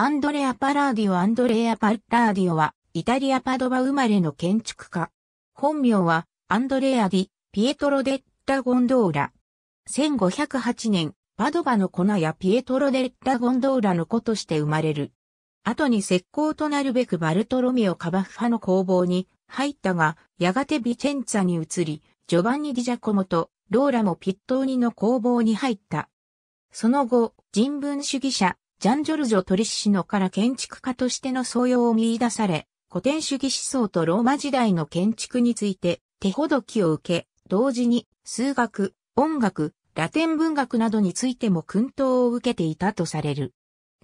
アンドレア・パラーディオアンドレア・パラーディオは、イタリア・パドバ生まれの建築家。本名は、アンドレア・ディ・ピエトロ・デッタ・ゴンドーラ。1508年、パドバの粉やピエトロ・デッタ・ゴンドーラの子として生まれる。後に石膏となるべくバルトロミオ・カバッファの工房に入ったが、やがてビチェンツァに移り、ジョバンニ・ディジャコモとローラもピットーニの工房に入った。その後、人文主義者、ジャンジョルジョ・トリッシノから建築家としての素養を見出され、古典主義思想とローマ時代の建築について手ほどきを受け、同時に数学、音楽、ラテン文学などについても訓導を受けていたとされる。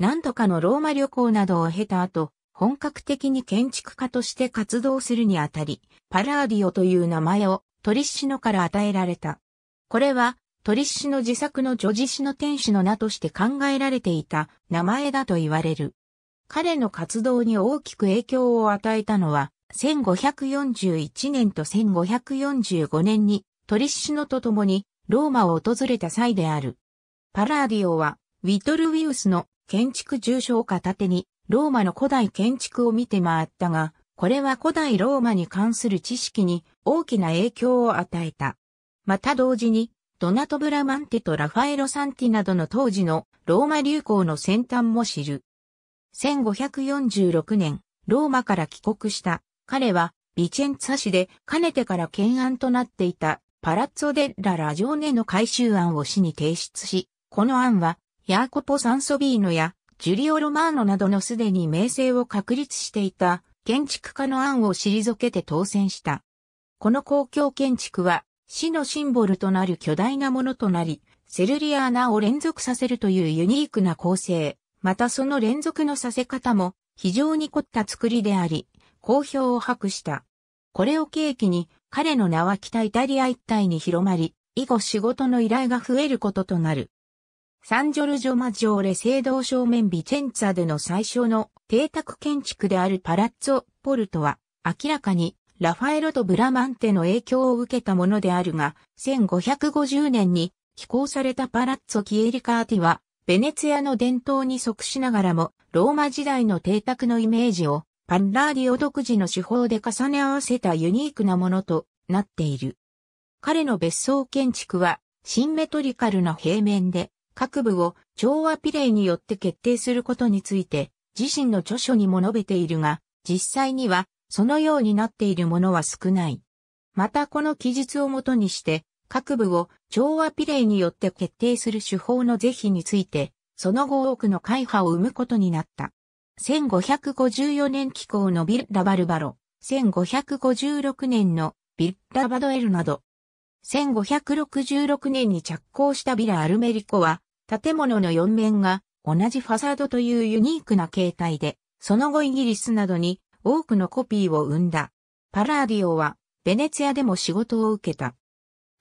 何度かのローマ旅行などを経た後、本格的に建築家として活動するにあたり、パラーディオという名前をトリッシノから与えられた。これはトリッシュの自作の女子詩の天使の名として考えられていた名前だと言われる。彼の活動に大きく影響を与えたのは、1541年と1545年にトリッシュのと共にローマを訪れた際である。パラーディオは、ウィトルウィウスの建築重賞片手にローマの古代建築を見て回ったが、これは古代ローマに関する知識に大きな影響を与えた。また同時にドナト・ブラマンテとラファエロ・サンティなどの当時のローマ流行の先端も知る。1546年、ローマから帰国した彼はビチェンツァ市でかねてから懸案となっていたパラッツォ・デッラ・ラジョーネの改修案を市に提出し、この案はヤーコポ・サンソビーノやジュリオ・ロマーノなどのすでに名声を確立していた建築家の案を退けて当選した。この公共建築は死のシンボルとなる巨大なものとなり、セルリアーナを連続させるというユニークな構成、またその連続のさせ方も非常に凝った作りであり、好評を博した。これを契機に彼の名は北イタリア一帯に広まり、以後仕事の依頼が増えることとなる。サンジョルジョマジョーレ聖堂正面ビチェンツァでの最初の邸宅建築であるパラッツォ・ポルトは明らかにラファエロとブラマンテの影響を受けたものであるが、1550年に寄港されたパラッツォ・キエリカーティは、ベネツィアの伝統に即しながらも、ローマ時代の邸宅のイメージを、パンラーディオ独自の手法で重ね合わせたユニークなものとなっている。彼の別荘建築は、シンメトリカルな平面で、各部を調和ピレイによって決定することについて、自身の著書にも述べているが、実際にはそのようになっているものは少ない。またこの記述をもとにして、各部を調和比例によって決定する手法の是非について、その後多くの会派を生むことになった。1554年機構のビルラバルバロ、1556年のビッラバドエルなど、1566年に着工したビラアルメリコは、建物の4面が同じファサードというユニークな形態で、その後イギリスなどに多くのコピーを生んだ。パラーディオは、ベネツィアでも仕事を受けた。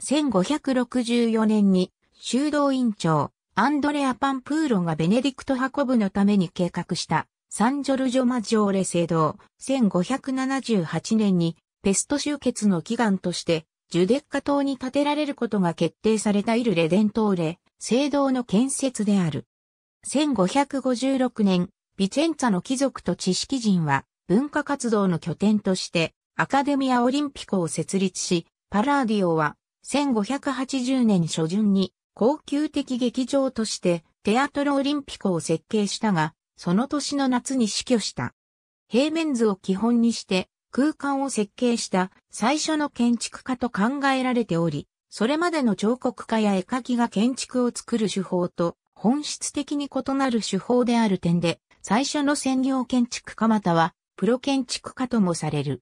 1564年に、修道院長、アンドレア・パンプーロがベネディクト運ぶのために計画した、サンジョルジョ・マジョーレ聖堂、1578年に、ペスト集結の祈願として、ジュデッカ島に建てられることが決定されたイルレデントーレ、聖堂の建設である。1556年、ビチェンツァの貴族と知識人は、文化活動の拠点としてアカデミア・オリンピコを設立し、パラーディオは1580年初旬に高級的劇場としてテアトロ・オリンピコを設計したが、その年の夏に死去した。平面図を基本にして空間を設計した最初の建築家と考えられており、それまでの彫刻家や絵描きが建築を作る手法と本質的に異なる手法である点で、最初の専業建築家またはプロ建築家ともされる。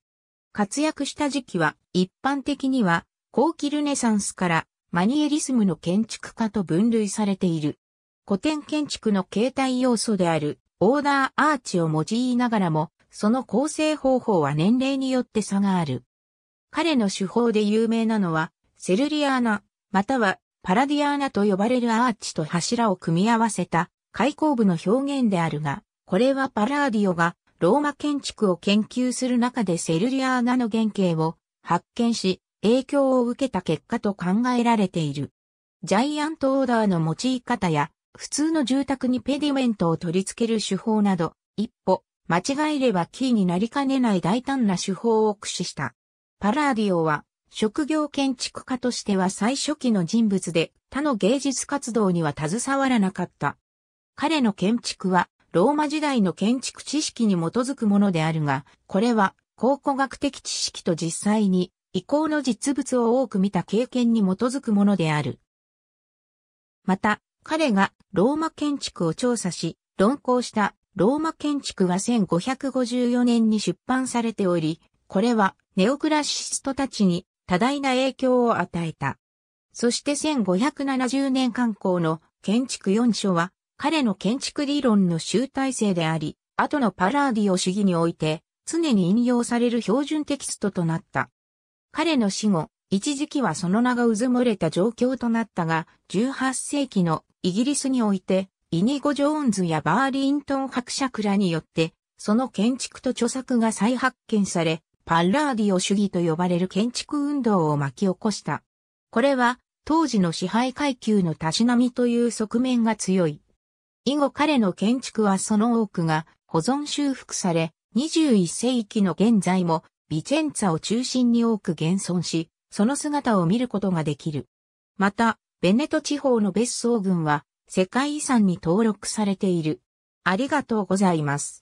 活躍した時期は一般的には後期ルネサンスからマニエリスムの建築家と分類されている。古典建築の形態要素であるオーダーアーチを用いながらも、その構成方法は年齢によって差がある。彼の手法で有名なのは、セルリアーナ、またはパラディアーナと呼ばれるアーチと柱を組み合わせた開口部の表現であるが、これはパラーディオがローマ建築を研究する中でセルリアーナの原型を発見し、影響を受けた結果と考えられている。ジャイアントオーダーの用い方や、普通の住宅にペディメントを取り付ける手法など、一歩、間違えればキーになりかねない大胆な手法を駆使した。パラーディオは、職業建築家としては最初期の人物で、他の芸術活動には携わらなかった。彼の建築は、ローマ時代の建築知識に基づくものであるが、これは考古学的知識と実際に遺構の実物を多く見た経験に基づくものである。また、彼がローマ建築を調査し、論考したローマ建築は1554年に出版されており、これはネオクラシストたちに多大な影響を与えた。そして1570年刊行の建築4書は彼の建築理論の集大成であり、後のパラーディオ主義において、常に引用される標準テキストとなった。彼の死後、一時期はその名が渦漏れた状況となったが、18世紀のイギリスにおいて、イニゴ・ジョーンズやバーリントン伯爵らによって、その建築と著作が再発見され、パラーディオ主義と呼ばれる建築運動を巻き起こした。これは、当時の支配階級のたしなみという側面が強い。以後彼の建築はその多くが保存修復され、21世紀の現在もビチェンツァを中心に多く現存し、その姿を見ることができる。また、ベネト地方の別荘群は世界遺産に登録されている。ありがとうございます。